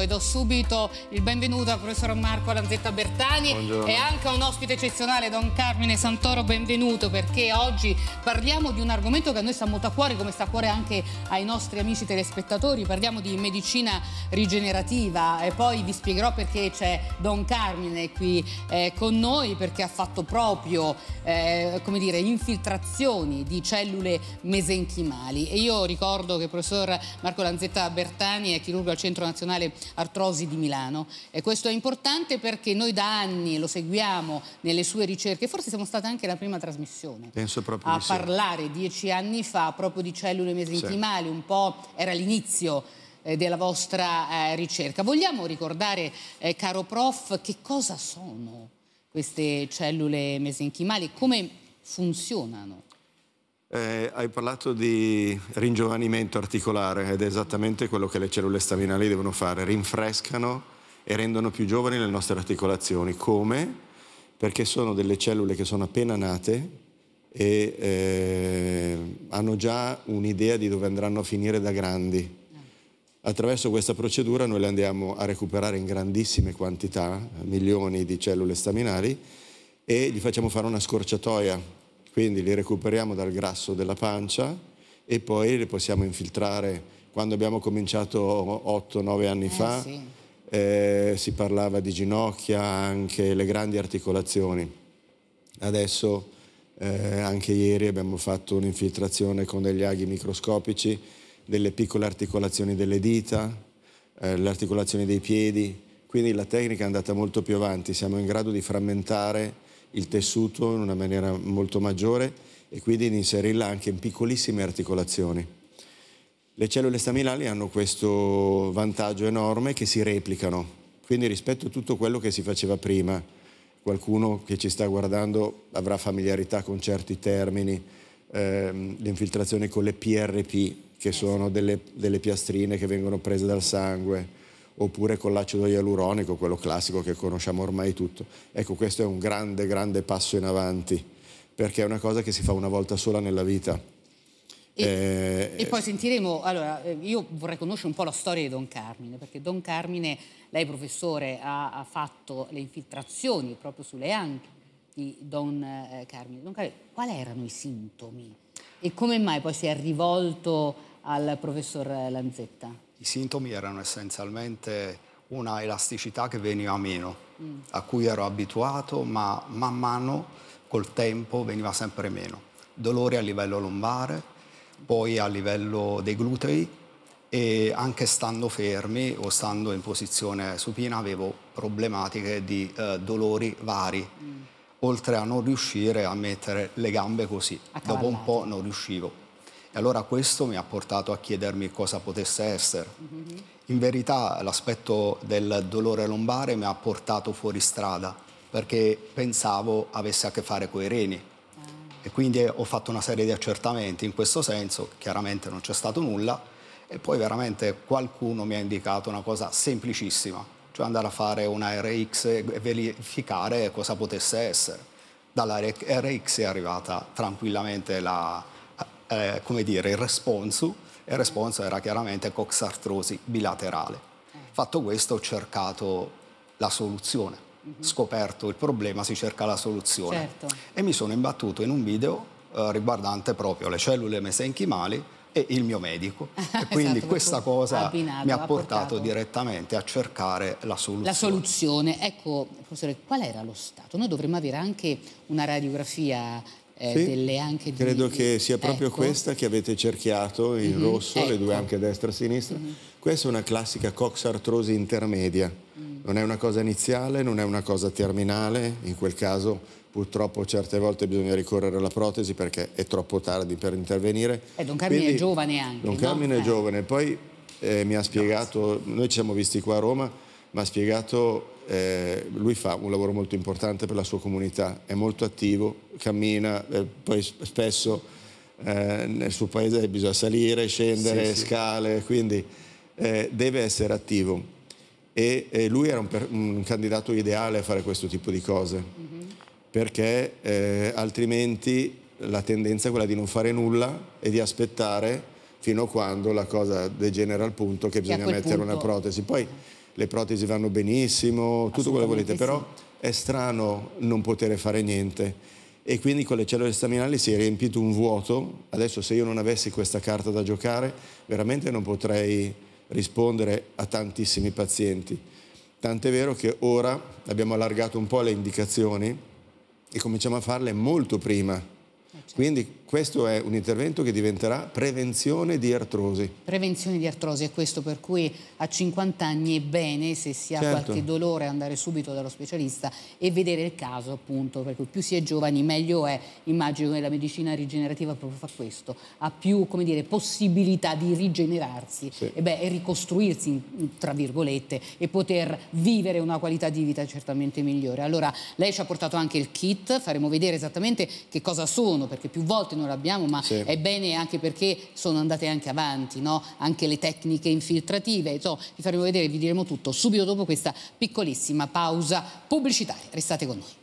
e do subito il benvenuto al professor Marco Lanzetta Bertani Buongiorno. e anche a un ospite eccezionale, Don Carmine Santoro, benvenuto perché oggi parliamo di un argomento che a noi sta molto a cuore, come sta a cuore anche ai nostri amici telespettatori, parliamo di medicina rigenerativa e poi vi spiegherò perché c'è Don Carmine qui eh, con noi perché ha fatto proprio eh, come dire, infiltrazioni di cellule mesenchimali e io ricordo che il professor Marco Lanzetta Bertani è chirurgo al Centro Nazionale Artrosi di Milano. E questo è importante perché noi da anni lo seguiamo nelle sue ricerche, forse siamo stata anche la prima trasmissione Penso proprio a parlare sì. dieci anni fa proprio di cellule mesenchimali, sì. un po' era l'inizio eh, della vostra eh, ricerca. Vogliamo ricordare, eh, caro prof, che cosa sono queste cellule mesenchimali, come funzionano? Eh, hai parlato di ringiovanimento articolare ed è esattamente quello che le cellule staminali devono fare, rinfrescano e rendono più giovani le nostre articolazioni. Come? Perché sono delle cellule che sono appena nate e eh, hanno già un'idea di dove andranno a finire da grandi. Attraverso questa procedura noi le andiamo a recuperare in grandissime quantità, milioni di cellule staminali, e gli facciamo fare una scorciatoia quindi li recuperiamo dal grasso della pancia e poi li possiamo infiltrare. Quando abbiamo cominciato 8-9 anni eh, fa sì. eh, si parlava di ginocchia, anche le grandi articolazioni. Adesso, eh, anche ieri, abbiamo fatto un'infiltrazione con degli aghi microscopici delle piccole articolazioni delle dita, eh, le articolazioni dei piedi. Quindi la tecnica è andata molto più avanti, siamo in grado di frammentare il tessuto in una maniera molto maggiore e quindi di inserirla anche in piccolissime articolazioni. Le cellule staminali hanno questo vantaggio enorme che si replicano, quindi rispetto a tutto quello che si faceva prima, qualcuno che ci sta guardando avrà familiarità con certi termini, ehm, le infiltrazioni con le PRP, che eh sono delle, delle piastrine che vengono prese dal sangue, oppure con l'acido ialuronico, quello classico che conosciamo ormai tutto. Ecco, questo è un grande, grande passo in avanti, perché è una cosa che si fa una volta sola nella vita. E, eh, e poi sentiremo, allora eh, io vorrei conoscere un po' la storia di Don Carmine, perché Don Carmine, lei professore, ha, ha fatto le infiltrazioni proprio sulle anche di Don eh, Carmine. Don Carmine, quali erano i sintomi e come mai poi si è rivolto al professor Lanzetta? i sintomi erano essenzialmente una elasticità che veniva meno, mm. a cui ero abituato, ma man mano col tempo veniva sempre meno. Dolori a livello lombare, poi a livello dei glutei e anche stando fermi o stando in posizione supina avevo problematiche di eh, dolori vari. Mm. Oltre a non riuscire a mettere le gambe così, dopo un po' non riuscivo e allora questo mi ha portato a chiedermi cosa potesse essere. In verità l'aspetto del dolore lombare mi ha portato fuori strada perché pensavo avesse a che fare con i reni. E quindi ho fatto una serie di accertamenti in questo senso, chiaramente non c'è stato nulla, e poi veramente qualcuno mi ha indicato una cosa semplicissima, cioè andare a fare una RX e verificare cosa potesse essere. Dalla RX è arrivata tranquillamente la, eh, come dire, il responso, e il responso era chiaramente coxartrosi bilaterale. Eh. Fatto questo ho cercato la soluzione, mhm. scoperto il problema si cerca la soluzione. Certo. E mi sono imbattuto in un video eh, riguardante proprio le cellule mesenchimali e il mio medico. E esatto, quindi esatto, questa cosa abbinato, mi ha portato, portato, direttamente a cercare la soluzione. La soluzione, ecco, professore, qual era lo stato? Noi dovremmo avere anche una radiografia eh, sì, delle anche credo che sia proprio ecco. questa che avete cerchiato il mm -hmm, rosso ecco. le due ecco. anche destra e sinistra mm -hmm. questa è una classica coxartrosi intermedia mm. non è una cosa iniziale non è una cosa terminale in quel caso purtroppo certe volte bisogna ricorrere alla protesi perché è troppo tardi per intervenire eh, Don Carmine Quindi, è giovane anche Don no? Carmine eh. è giovane poi eh, mi ha spiegato noi ci siamo visti qua a Roma ma ha spiegato, eh, lui fa un lavoro molto importante per la sua comunità, è molto attivo, cammina, eh, poi spesso eh, nel suo paese bisogna salire, scendere, sì, scale, sì. quindi eh, deve essere attivo. E, e lui era un, per, un, candidato ideale a fare questo tipo di cose, mm-hmm. perché eh, altrimenti la tendenza è quella di non fare nulla e di aspettare fino a quando la cosa degenera al punto che bisogna mettere punto... una protesi. Poi, le protesi vanno benissimo, tutto quello che volete, sì. però è strano non poter fare niente e quindi con le cellule staminali si è riempito un vuoto. Adesso se io non avessi questa carta da giocare, veramente non potrei rispondere a tantissimi pazienti. Tant'è vero che ora abbiamo allargato un po' le indicazioni e cominciamo a farle molto prima eh, certo. Quindi questo è un intervento che diventerà prevenzione di artrosi. Prevenzione di artrosi, è questo per cui a 50 anni è bene se si ha certo. qualche dolore andare subito dallo specialista e vedere il caso appunto, perché più si è giovani meglio è, immagino che la medicina rigenerativa proprio fa questo, ha più come dire, possibilità di rigenerarsi sì. e, beh, e ricostruirsi tra virgolette e poter vivere una qualità di vita certamente migliore. Allora lei ci ha portato anche il kit, faremo vedere esattamente che cosa sono sono, perché più volte non l'abbiamo, ma sì. è bene anche perché sono andate anche avanti, no? anche le tecniche infiltrative. Insomma, vi faremo vedere, vi diremo tutto subito dopo questa piccolissima pausa pubblicitaria. Restate con noi.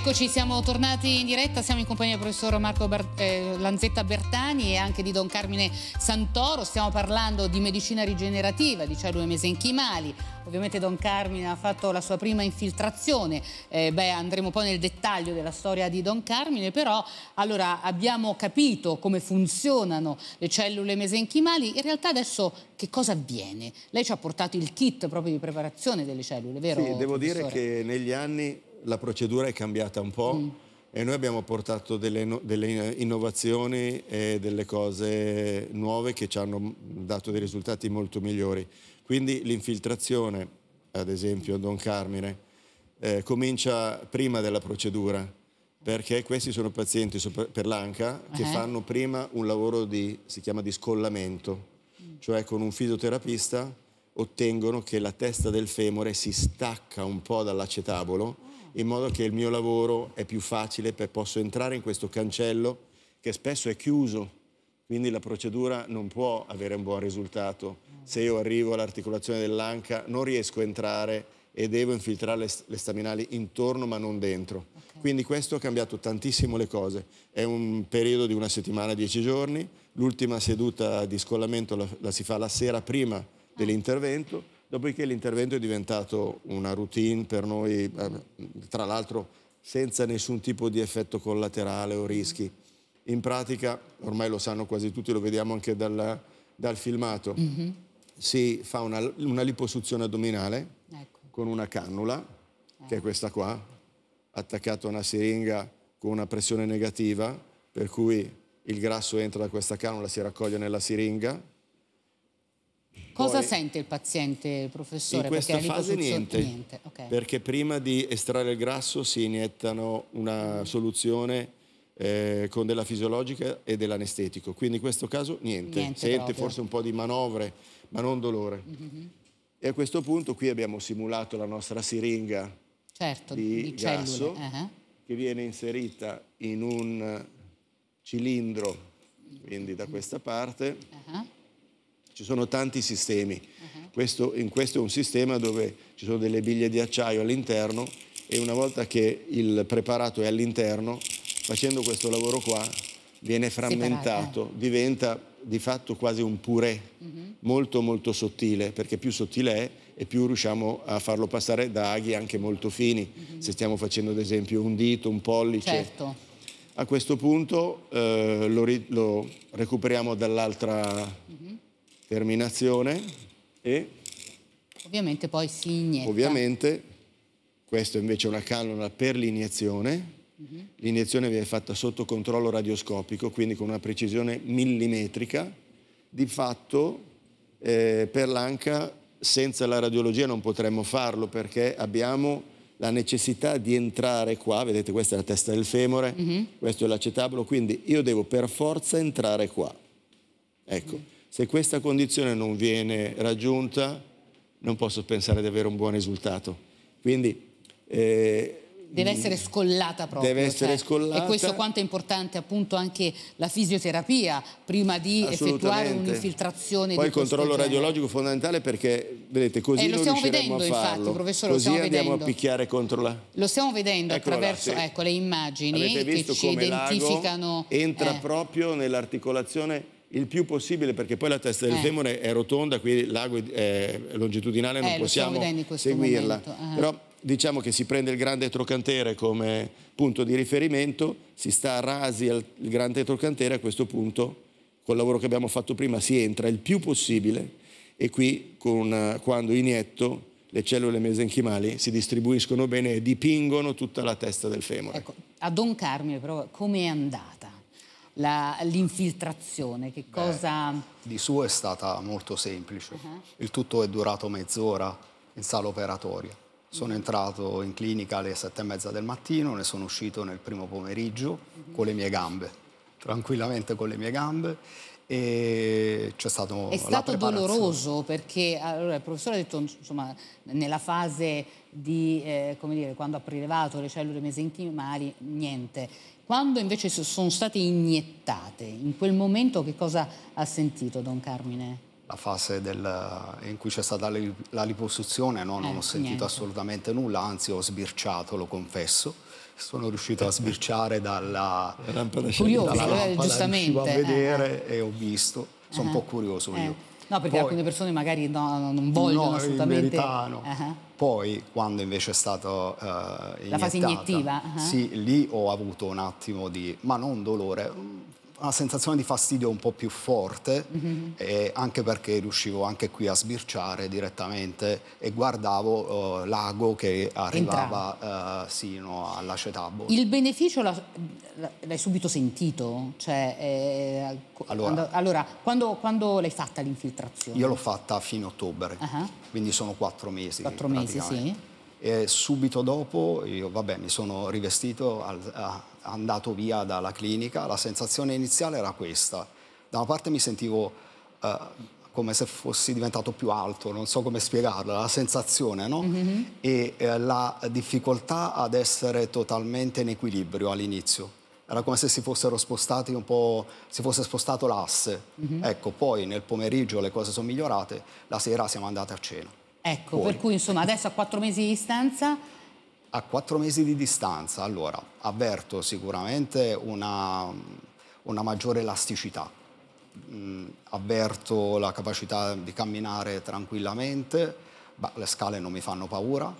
Eccoci, siamo tornati in diretta, siamo in compagnia del professor Marco Ber eh, Lanzetta Bertani e anche di Don Carmine Santoro, stiamo parlando di medicina rigenerativa, di cellule mesenchimali, ovviamente Don Carmine ha fatto la sua prima infiltrazione, eh, beh, andremo poi nel dettaglio della storia di Don Carmine, però allora, abbiamo capito come funzionano le cellule mesenchimali, in realtà adesso che cosa avviene? Lei ci ha portato il kit proprio di preparazione delle cellule, vero? Sì, devo professore? dire che negli anni la procedura è cambiata un po' mm. e noi abbiamo portato delle, delle, innovazioni e delle cose nuove che ci hanno dato dei risultati molto migliori. Quindi l'infiltrazione, ad esempio, Don Carmine, eh, comincia prima della procedura perché questi sono pazienti per l'anca che uh eh. -huh. fanno prima un lavoro di, si chiama di scollamento, mm. cioè con un fisioterapista ottengono che la testa del femore si stacca un po' dall'acetabolo in modo che il mio lavoro è più facile, posso entrare in questo cancello che spesso è chiuso, quindi la procedura non può avere un buon risultato. Se io arrivo all'articolazione dell'anca non riesco a entrare e devo infiltrare le, le staminali intorno ma non dentro. Okay. Quindi questo ha cambiato tantissimo le cose. È un periodo di una settimana, dieci giorni, l'ultima seduta di scollamento la, la si fa la sera prima ah. dell'intervento Dopodiché l'intervento è diventato una routine per noi, eh, tra l'altro senza nessun tipo di effetto collaterale o rischi. In pratica, ormai lo sanno quasi tutti, lo vediamo anche dal, dal filmato, mm -hmm. si fa una, una liposuzione addominale ecco. con una cannula, che è eh. questa qua, attaccata a una siringa con una pressione negativa, per cui il grasso entra da questa cannula, si raccoglie nella siringa, Cosa sente il paziente, professore? In questa perché fase niente, niente. Okay. perché prima di estrarre il grasso si iniettano una soluzione eh, con della fisiologica e dell'anestetico, quindi in questo caso niente, niente sente proprio. forse un po' di manovre, ma non dolore. Mm -hmm. E a questo punto qui abbiamo simulato la nostra siringa certo, di, di grasso, uh -huh. che viene inserita in un cilindro, quindi da mm-hmm. questa parte, uh -huh ci sono tanti sistemi. Uh-huh. Questo, in questo è un sistema dove ci sono delle biglie di acciaio all'interno e una volta che il preparato è all'interno, facendo questo lavoro qua, viene frammentato, Separate. diventa di fatto quasi un purè uh-huh. molto molto sottile, perché più sottile è e più riusciamo a farlo passare da aghi anche molto fini, uh-huh. se stiamo facendo ad esempio un dito, un pollice. Certo. A questo punto eh, lo, ri- lo, recuperiamo dall'altra uh-huh terminazione e... Ovviamente poi si inietta. Ovviamente, questa invece è una cannula per l'iniezione. Uh mhm. -huh. L'iniezione viene fatta sotto controllo radioscopico, quindi con una precisione millimetrica. Di fatto eh, per l'ANCA senza la radiologia non potremmo farlo perché abbiamo la necessità di entrare qua, vedete questa è la testa del femore, uh mhm. -huh. questo è l'acetabolo, quindi io devo per forza entrare qua. Ecco. Uh mhm. -huh. Se questa condizione non viene raggiunta, non posso pensare di avere un buon risultato. Quindi... Eh, deve mm, essere scollata proprio. Deve cioè, essere cioè, scollata. E questo quanto è importante appunto anche la fisioterapia prima di effettuare un'infiltrazione. Poi il controllo genere. radiologico fondamentale perché vedete così eh, lo stiamo vedendo infatti professore così lo andiamo vedendo. a picchiare contro la... Lo stiamo vedendo Eccolo attraverso là, sì. ecco, le immagini che ci identificano... entra eh. proprio nell'articolazione il più possibile perché poi la testa del eh. femore è rotonda, qui l'ago è longitudinale, non eh, possiamo seguirla. Ah. Però diciamo che si prende il grande trocantere come punto di riferimento, si sta rasi il grande trocantere a questo punto col lavoro che abbiamo fatto prima si entra il più possibile e qui con, quando inietto le cellule mesenchimali si distribuiscono bene e dipingono tutta la testa del femore. Ecco, a Don Carmine però come è andato? l'infiltrazione? Che cosa... Beh, di suo è stata molto semplice. Uh -huh. Il tutto è durato mezz'ora in sala operatoria. Sono mm. entrato in clinica alle sette e mezza del mattino, ne sono uscito nel primo pomeriggio uh mm-hmm. -huh. con le mie gambe, tranquillamente con le mie gambe e c'è stato È stato doloroso perché allora, il professore ha detto insomma nella fase di eh, come dire quando ha prelevato le cellule mesenchimali niente quando invece sono state iniettate, in quel momento che cosa ha sentito Don Carmine? La fase del, in cui c'è stata la liposuzione, no? non eh, ho ecco, sentito niente. assolutamente nulla, anzi ho sbirciato, lo confesso sono riuscito a sbirciare dalla lampada, curioso, dalla lampada eh, giustamente, a vedere eh, eh. e ho visto, sono eh. un po' eh, curioso eh. io. No, perché Poi, alcune persone magari no, non vogliono no, assolutamente... No, uh-huh. Poi, quando invece è stata uh, eh, La fase iniettiva? Uh-huh. Sì, lì ho avuto un attimo di... ma non dolore, una sensazione di fastidio un po' più forte, mm -hmm. anche perché riuscivo anche qui a sbirciare direttamente e guardavo uh, l'ago che arrivava uh, sino all'acetabo. Il beneficio l'hai subito sentito? Cioè, eh, allora, quando, allora, quando, quando l'hai fatta l'infiltrazione? Io l'ho fatta a fine ottobre, uh -huh. quindi sono quattro mesi. Quattro mesi, sì. E subito dopo io, vabbè, mi sono rivestito, al, andato via dalla clinica. La sensazione iniziale era questa. Da una parte mi sentivo eh, come se fossi diventato più alto, non so come spiegarla, la sensazione, no? Mm-hmm. E eh, la difficoltà ad essere totalmente in equilibrio all'inizio. Era come se si fossero spostati un po', si fosse spostato l'asse. Mm-hmm. Ecco, poi nel pomeriggio le cose sono migliorate, la sera siamo andati a cena. Ecco, fuori. per cui insomma adesso a quattro mesi di distanza a quattro mesi di distanza, allora, avverto sicuramente una, una maggiore elasticità, mm, avverto la capacità di camminare tranquillamente, bah, le scale non mi fanno paura,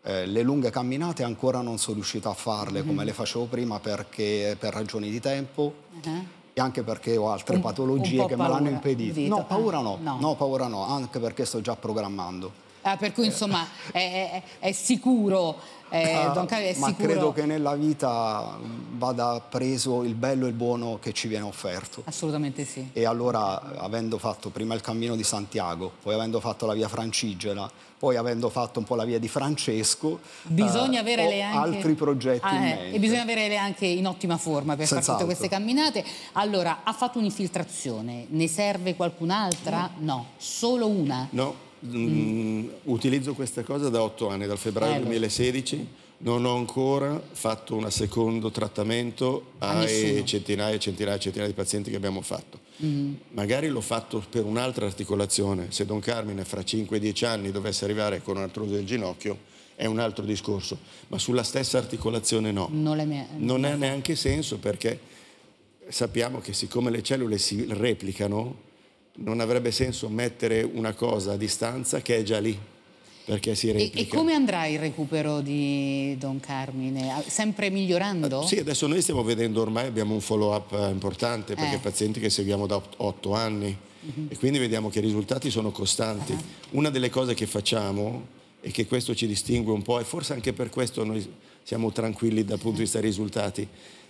eh, le lunghe camminate ancora non sono riuscito a farle mm -hmm. come le facevo prima perché, per ragioni di tempo. Uh -huh anche perché ho altre un, patologie un che me l'hanno impedito. No, eh? paura no, no, no, paura no, anche perché sto già programmando. Ah, per cui insomma è, è, è sicuro. È, eh, ah, Don Carlo è Ma sicuro. credo che nella vita mm, vada preso il bello e il buono che ci viene offerto. Assolutamente sì. E allora, avendo fatto prima il cammino di Santiago, poi avendo fatto la via Francigena, poi avendo fatto un po' la via di Francesco, bisogna eh, avere anche... altri progetti ah, eh. E bisogna averle anche in ottima forma per Senz'altro. fare tutte queste camminate. Allora, ha fatto un'infiltrazione, ne serve qualcun'altra? No, no solo una. No. Mm. utilizzo questa cosa da otto anni, dal febbraio eh, Bello. 2016. Non ho ancora fatto un secondo trattamento ai centinaia e centinaia e centinaia di pazienti che abbiamo fatto. Mm. Magari l'ho fatto per un'altra articolazione. Se Don Carmine fra 5-10 anni dovesse arrivare con un'artrosi del ginocchio, è un altro discorso. Ma sulla stessa articolazione no. Non, mie... non ha neanche senso perché sappiamo che siccome le cellule si replicano, non avrebbe senso mettere una cosa a distanza che è già lì perché si E, e come andrà il recupero di Don Carmine? Ah, sempre migliorando? sì, adesso noi stiamo vedendo ormai, abbiamo un follow up eh, importante perché eh. pazienti che seguiamo da otto anni mm -hmm. e quindi vediamo che i risultati sono costanti. Uh ah. -huh. Una delle cose che facciamo e che questo ci distingue un po' e forse anche per questo noi siamo tranquilli dal punto di vista dei risultati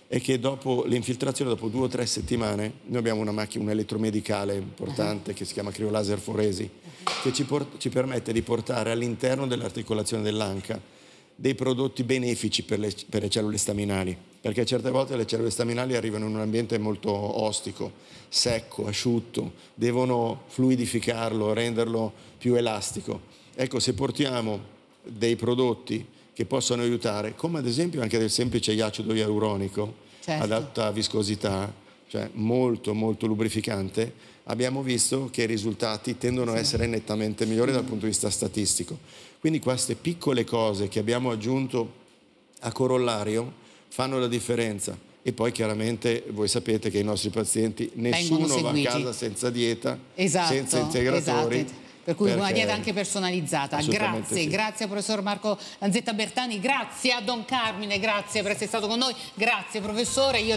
è che dopo l'infiltrazione, dopo due o tre settimane, noi abbiamo una macchina, un elettromedicale importante ah. che si chiama criolaser foresi, che ci, ci permette di portare all'interno dell'articolazione dell'anca dei prodotti benefici per le, per le cellule staminali, perché certe volte le cellule staminali arrivano in un ambiente molto ostico, secco, asciutto, devono fluidificarlo, renderlo più elastico. Ecco, se portiamo dei prodotti che possono aiutare, come ad esempio anche del semplice iacido ialuronico certo. ad alta viscosità, cioè molto molto lubrificante, abbiamo visto che i risultati tendono sì. a essere nettamente migliori sì. dal mm. punto di vista statistico. Quindi queste piccole cose che abbiamo aggiunto a corollario fanno la differenza. E poi chiaramente voi sapete che i nostri pazienti, nessuno va a casa senza dieta, esatto, senza integratori. Esatto per cui guardiate anche personalizzata. Grazie, sì. grazie professor Marco Lanzetta Bertani, grazie a Don Carmine, grazie per essere stato con noi, grazie professore. Io